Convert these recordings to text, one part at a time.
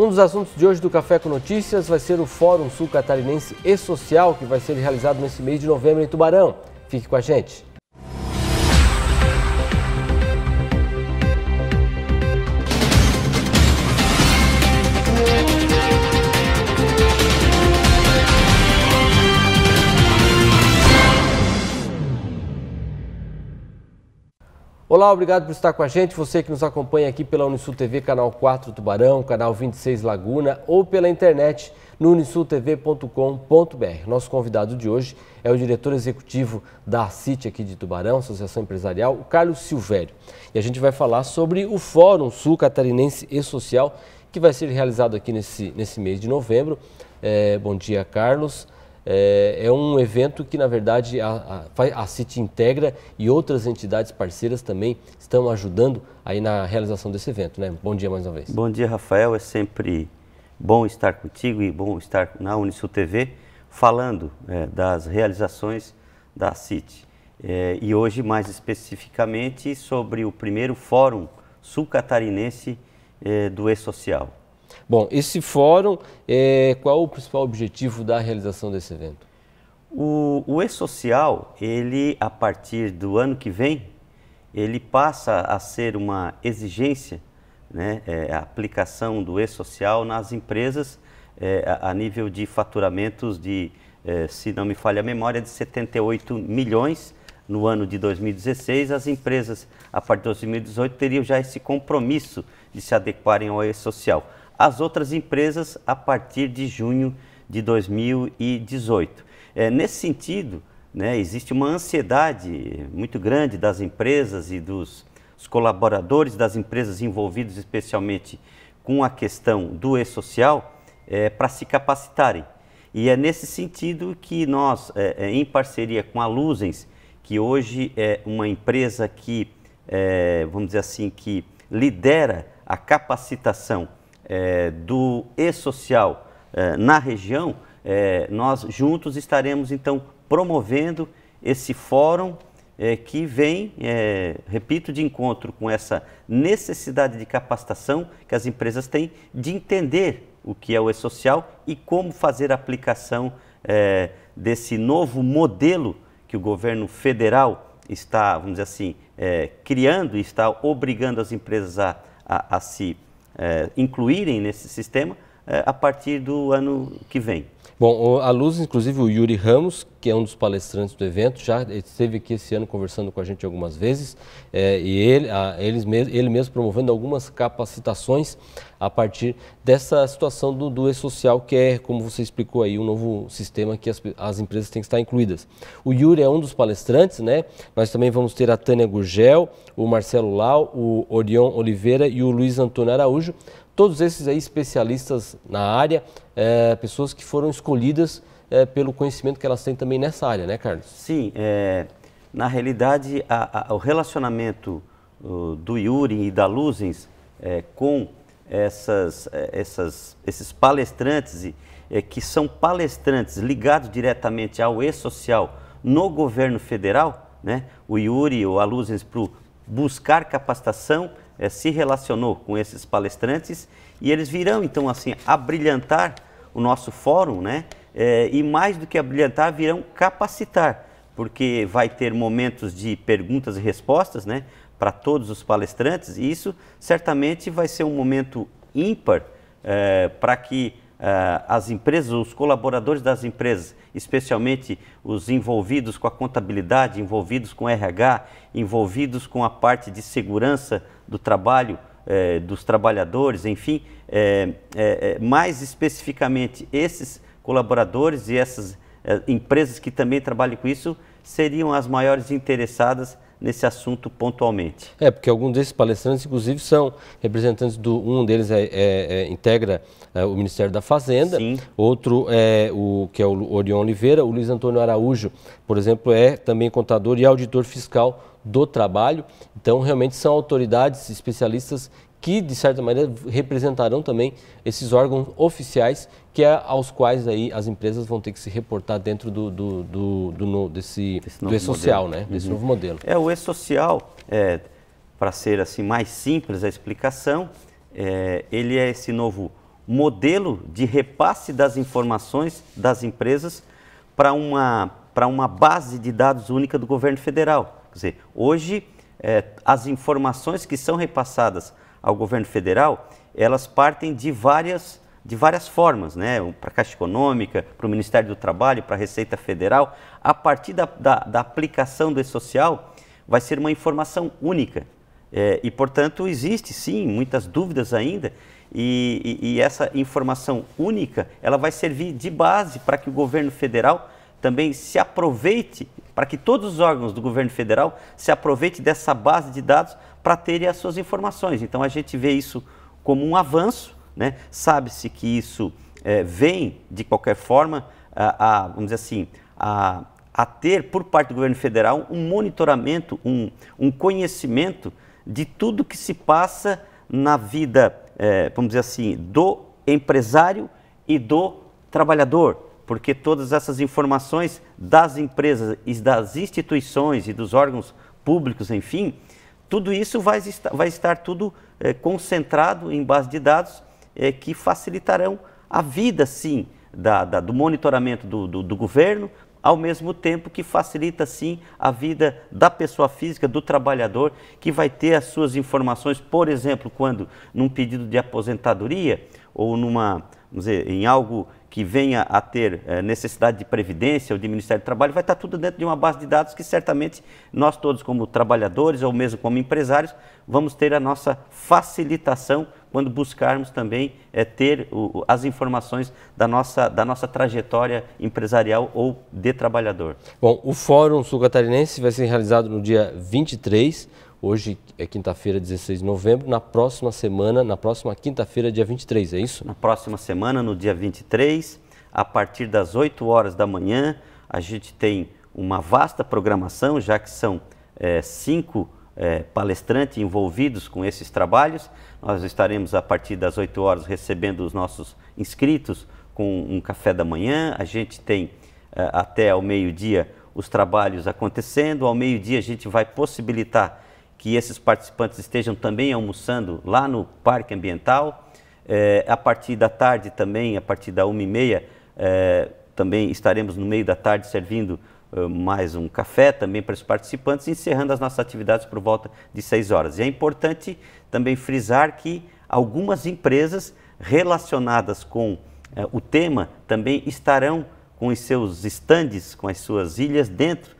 Um dos assuntos de hoje do Café com Notícias vai ser o Fórum Sul Catarinense e Social, que vai ser realizado nesse mês de novembro em Tubarão. Fique com a gente. Olá, obrigado por estar com a gente. Você que nos acompanha aqui pela Unisul TV, canal 4 Tubarão, canal 26 Laguna ou pela internet no unisultv.com.br. Nosso convidado de hoje é o diretor executivo da CIT aqui de Tubarão, Associação Empresarial, o Carlos Silvério. E a gente vai falar sobre o Fórum Sul Catarinense e Social que vai ser realizado aqui nesse, nesse mês de novembro. É, bom dia, Carlos é, é um evento que, na verdade, a, a, a CIT integra e outras entidades parceiras também estão ajudando aí na realização desse evento. Né? Bom dia mais uma vez. Bom dia, Rafael. É sempre bom estar contigo e bom estar na Unisul TV falando é, das realizações da CIT. É, e hoje, mais especificamente, sobre o primeiro Fórum Sul-Catarinense é, do E-Social. Bom, esse fórum, é, qual o principal objetivo da realização desse evento? O, o E-Social, ele, a partir do ano que vem, ele passa a ser uma exigência, né, é, a aplicação do E-Social nas empresas é, a, a, nível de faturamentos de, é, se não me falha a memória, de 78 milhões no ano de 2016. As empresas, a partir de 2018, teriam já esse compromisso de se adequarem ao E-Social as outras empresas a partir de junho de 2018. É, nesse sentido, né, existe uma ansiedade muito grande das empresas e dos colaboradores das empresas envolvidos especialmente com a questão do e-social é, para se capacitarem. E é nesse sentido que nós, é, é em parceria com a Luzens, que hoje é uma empresa que, é, vamos dizer assim, que lidera a capacitação é, do E-Social é, na região, é, nós juntos estaremos então promovendo esse fórum é, que vem, é, repito, de encontro com essa necessidade de capacitação que as empresas têm de entender o que é o E-Social e como fazer a aplicação é, desse novo modelo que o governo federal está, vamos dizer assim, é, criando e está obrigando as empresas a, a, a se é, incluírem nesse sistema é, a partir do ano que vem. Bom, a luz, inclusive, o Yuri Ramos, que é um dos palestrantes do evento, já esteve aqui esse ano conversando com a gente algumas vezes, é, e ele, a, eles mesmo, ele mesmo promovendo algumas capacitações a partir dessa situação do, do E-Social, que é, como você explicou aí, um novo sistema que as, as empresas têm que estar incluídas. O Yuri é um dos palestrantes, né? Nós também vamos ter a Tânia Gurgel, o Marcelo Lau, o Orion Oliveira e o Luiz Antônio Araújo todos esses aí especialistas na área, é, pessoas que foram escolhidas é, pelo conhecimento que elas têm também nessa área, né, Carlos? Sim, é, na realidade, a, a, o relacionamento do Yuri e da Luzens é, com essas, é, essas, esses palestrantes, é, que são palestrantes ligados diretamente ao E-Social no governo federal, né? o Yuri ou a Luzens para buscar capacitação é, se relacionou com esses palestrantes e eles virão então assim a brilhantar o nosso fórum, né? É, e mais do que abrilhantar, virão capacitar, porque vai ter momentos de perguntas e respostas, né? Para todos os palestrantes e isso certamente vai ser um momento ímpar é, eh, para que as empresas, os colaboradores das empresas, especialmente os envolvidos com a contabilidade, envolvidos com RH, envolvidos com a parte de segurança do trabalho é, dos trabalhadores, enfim, é, é, mais especificamente esses colaboradores e essas empresas que também trabalham com isso seriam as maiores interessadas nesse assunto pontualmente. É, porque alguns desses palestrantes, inclusive, são representantes do. Um deles é, é, é integra é, o Ministério da Fazenda, Sim. outro é o que é o Orion Oliveira, o Luiz Antônio Araújo, por exemplo, é também contador e auditor fiscal do Trabalho. Então, realmente são autoridades, especialistas que, de certa maneira, representarão também esses órgãos oficiais que é aos quais aí as empresas vão ter que se reportar dentro do, do, do, do desse, e-social, né? Uhum. desse novo modelo. É, o e-social, é, para ser assim mais simples a explicação, é, ele é esse novo modelo de repasse das informações das empresas para uma, uma base de dados única do governo federal. Quer dizer, hoje é, as informações que são repassadas ao governo federal, elas partem de várias, de várias formas, né? para a Caixa Econômica, para o Ministério do Trabalho, para a Receita Federal. A partir da, da, da aplicação do E-Social, vai ser uma informação única. É, e, portanto, existe sim muitas dúvidas ainda, e, e, e essa informação única ela vai servir de base para que o governo federal também se aproveite para que todos os órgãos do governo federal se aproveitem dessa base de dados para terem as suas informações. Então a gente vê isso como um avanço, né? sabe-se que isso é, vem, de qualquer forma, a, a, vamos dizer assim, a, a ter por parte do governo federal um monitoramento, um, um conhecimento de tudo que se passa na vida, é, vamos dizer assim, do empresário e do trabalhador porque todas essas informações das empresas e das instituições e dos órgãos públicos, enfim, tudo isso vai estar, vai estar tudo é, concentrado em base de dados é, que facilitarão a vida, sim, da, da, do monitoramento do, do, do governo, ao mesmo tempo que facilita, sim, a vida da pessoa física, do trabalhador, que vai ter as suas informações, por exemplo, quando num pedido de aposentadoria ou numa, vamos dizer, em algo que venha a ter é, necessidade de previdência ou de Ministério do Trabalho, vai estar tudo dentro de uma base de dados que certamente nós todos, como trabalhadores ou mesmo como empresários, vamos ter a nossa facilitação quando buscarmos também é, ter o, as informações da nossa, da nossa trajetória empresarial ou de trabalhador. Bom, o Fórum Sul-Catarinense vai ser realizado no dia 23, Hoje é quinta-feira, 16 de novembro. Na próxima semana, na próxima quinta-feira, dia 23, é isso? Na próxima semana, no dia 23, a partir das 8 horas da manhã, a gente tem uma vasta programação, já que são é, cinco é, palestrantes envolvidos com esses trabalhos. Nós estaremos, a partir das 8 horas, recebendo os nossos inscritos com um café da manhã. A gente tem é, até ao meio-dia os trabalhos acontecendo. Ao meio-dia, a gente vai possibilitar que esses participantes estejam também almoçando lá no Parque Ambiental. É, a partir da tarde também, a partir da uma e meia, é, também estaremos no meio da tarde servindo é, mais um café também para os participantes, encerrando as nossas atividades por volta de seis horas. E é importante também frisar que algumas empresas relacionadas com o tema também estarão com os seus estandes, com as suas ilhas dentro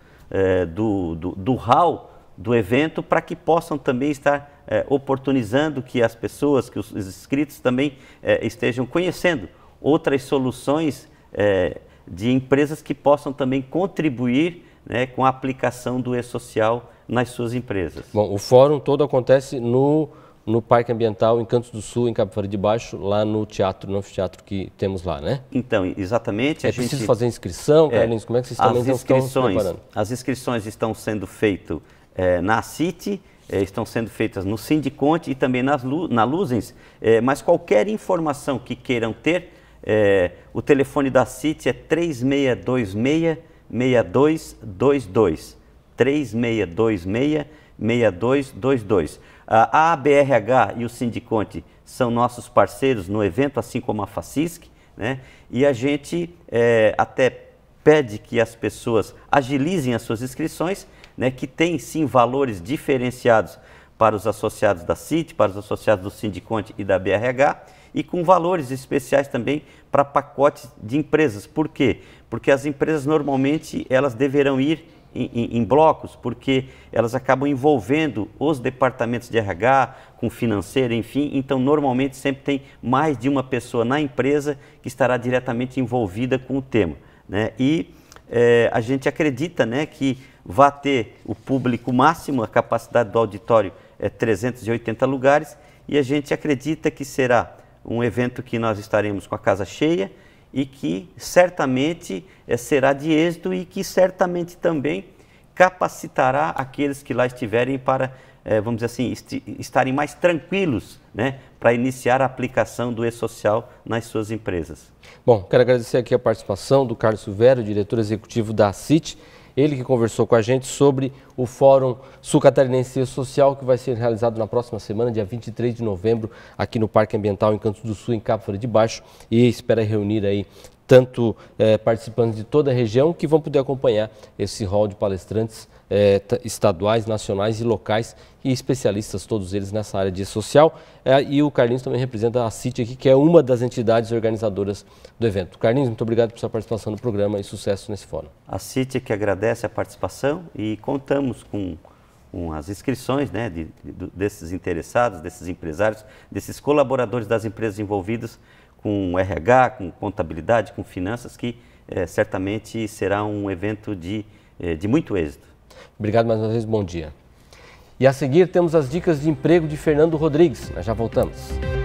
do, do, do hall do evento para que possam também estar eh, oportunizando que as pessoas, que os inscritos também eh, estejam conhecendo outras soluções eh, de empresas que possam também contribuir né, com a aplicação do e-social nas suas empresas. Bom, o fórum todo acontece no, no Parque Ambiental em Cantos do Sul, em Cabo Frio de Baixo, lá no teatro, no anfiteatro que temos lá, né? Então, exatamente. É preciso fazer inscrição, é, Carlinhos, como é que vocês também as inscrições, estão preparando? As inscrições estão sendo feitas é, na CIT, é, estão sendo feitas no Sindiconte e também nas, na Luzens, é, mas qualquer informação que queiram ter, é, o telefone da CIT é 3626-6222. 3626-6222. A ABRH e o Sindiconte são nossos parceiros no evento, assim como a FACISC, né? e a gente é, até pede que as pessoas agilizem as suas inscrições, né, que tem sim valores diferenciados para os associados da CIT, para os associados do Sindiconte e da BRH, e com valores especiais também para pacotes de empresas. Por quê? Porque as empresas normalmente elas deverão ir em, em, em, blocos, porque elas acabam envolvendo os departamentos de RH, com financeiro, enfim. Então, normalmente, sempre tem mais de uma pessoa na empresa que estará diretamente envolvida com o tema. Né? E é, a gente acredita né, que vai ter o público máximo, a capacidade do auditório é 380 lugares, e a gente acredita que será um evento que nós estaremos com a casa cheia e que certamente é, será de êxito e que certamente também capacitará aqueles que lá estiverem para, é, vamos dizer assim, est estarem mais tranquilos né, para iniciar a aplicação do e-social nas suas empresas. Bom, quero agradecer aqui a participação do Carlos Silveira, diretor executivo da CIT. Ele que conversou com a gente sobre o Fórum Sul-Catarinense Social, que vai ser realizado na próxima semana, dia 23 de novembro, aqui no Parque Ambiental em Canto do Sul, em Cápfora de Baixo, e espera reunir aí tanto é, participantes de toda a região que vão poder acompanhar esse rol de palestrantes eh, estaduais, nacionais e locais e especialistas, todos eles nessa área de social. Eh, e o Carlinhos também representa a CIT aqui, que é uma das entidades organizadoras do evento. Carlinhos, muito obrigado por sua participação no programa e sucesso nesse fórum. A CIT é que agradece a participação e contamos com, com as inscrições né, de, de, desses interessados, desses empresários, desses colaboradores das empresas envolvidas com RH, com contabilidade, com finanças, que é, certamente será um evento de, de muito êxito. Obrigado mais uma vez, bom dia. E a seguir temos as dicas de emprego de Fernando Rodrigues. Nós já voltamos.